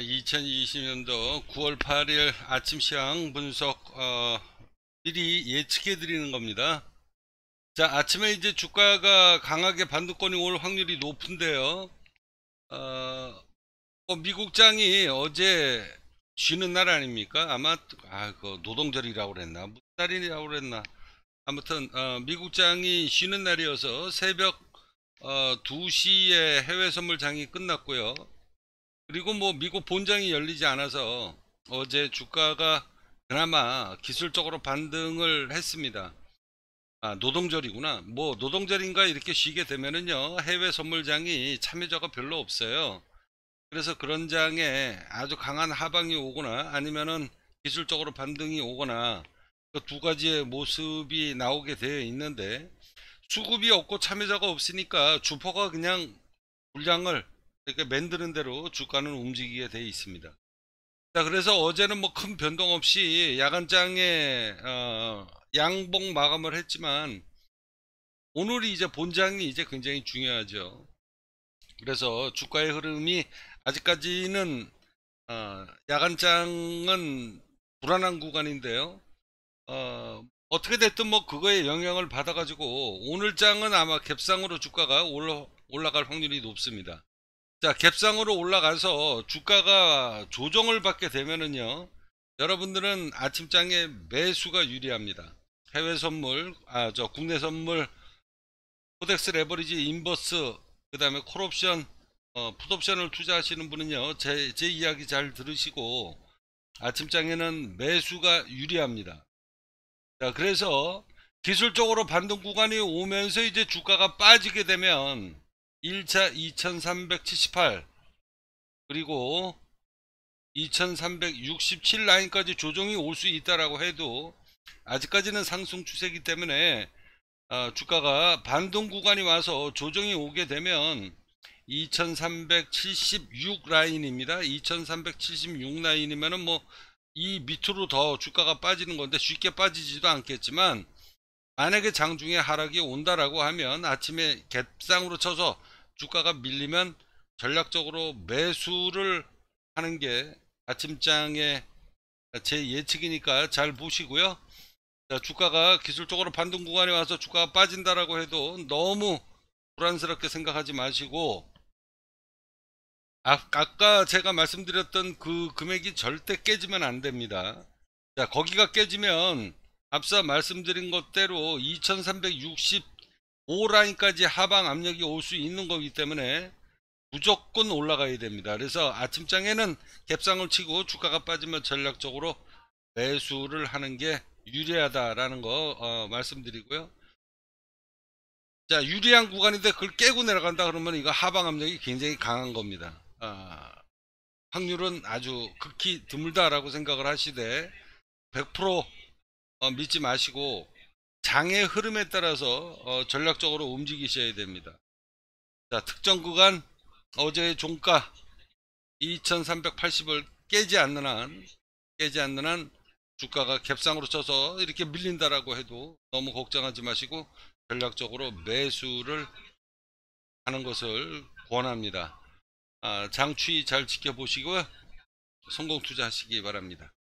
2020년도 9월 8일 아침 시황 분석 어, 미리 예측해 드리는 겁니다. 자 아침에 이제 주가가 강하게 반도권이 올 확률이 높은데요. 어, 어, 미국장이 어제 쉬는 날 아닙니까? 아마 아, 그 노동절이라고 그랬나 무슨 날이라고 그랬나 아무튼 어, 미국장이 쉬는 날이어서 새벽 어, 2시에 해외 선물장이 끝났고요. 그리고 뭐 미국 본장이 열리지 않아서 어제 주가가 그나마 기술적으로 반등을 했습니다. 아, 노동절이구나. 뭐 노동절인가 이렇게 쉬게 되면은요. 해외 선물장이 참여자가 별로 없어요. 그래서 그런 장에 아주 강한 하방이 오거나 아니면은 기술적으로 반등이 오거나 그두 가지의 모습이 나오게 되어 있는데 수급이 없고 참여자가 없으니까 주포가 그냥 물량을 이렇게 그러니까 만드는 대로 주가는 움직이게 돼 있습니다. 자 그래서 어제는 뭐 큰 변동 없이 야간장에 어, 양봉 마감을 했지만 오늘이 이제 본장이 이제 굉장히 중요하죠. 그래서 주가의 흐름이 아직까지는 어, 야간장은 불안한 구간인데요. 어, 어떻게 됐든 뭐 그거에 영향을 받아가지고 오늘 장은 아마 갭상으로 주가가 올라, 올라갈 확률이 높습니다. 자 갭상으로 올라가서 주가가 조정을 받게 되면은요 여러분들은 아침장에 매수가 유리합니다 해외 선물 아 저 국내 선물 코덱스 레버리지 인버스 그 다음에 콜옵션 어, 풋옵션을 투자하시는 분은요 제, 제 이야기 잘 들으시고 아침장에는 매수가 유리합니다 자 그래서 기술적으로 반등 구간이 오면서 이제 주가가 빠지게 되면 1차 2378 그리고 2367 라인까지 조정이 올 수 있다라고 해도 아직까지는 상승 추세이기 때문에 어, 주가가 반동 구간이 와서 조정이 오게 되면 2376 라인입니다 2376라인이면뭐 이 밑으로 더 주가가 빠지는 건데 쉽게 빠지지도 않겠지만 만약에 장중에 하락이 온다라고 하면 아침에 갭상으로 쳐서 주가가 밀리면 전략적으로 매수를 하는 게 아침장의 제 예측이니까 잘 보시고요. 자, 주가가 기술적으로 반등 구간에 와서 주가가 빠진다라고 해도 너무 불안스럽게 생각하지 마시고 아, 까 제가 말씀드렸던 그 금액이 절대 깨지면 안 됩니다. 자, 거기가 깨지면 앞서 말씀드린 것대로 2360 5라인까지 하방 압력이 올 수 있는 거기 때문에 무조건 올라가야 됩니다. 그래서 아침장에는 갭상을 치고 주가가 빠지면 전략적으로 매수를 하는 게 유리하다라는 거 어, 말씀드리고요. 자 유리한 구간인데 그걸 깨고 내려간다 그러면 이거 하방 압력이 굉장히 강한 겁니다. 어, 확률은 아주 극히 드물다라고 생각을 하시되 100% 어, 믿지 마시고 장의 흐름에 따라서 어, 전략적으로 움직이셔야 됩니다. 자, 특정 구간 어제 종가 2380을 깨지 않는 한 깨지 않는 한 주가가 갭상으로 쳐서 이렇게 밀린다라고 해도 너무 걱정하지 마시고 전략적으로 매수를 하는 것을 권합니다. 아, 장추위 잘 지켜보시고 성공 투자하시기 바랍니다.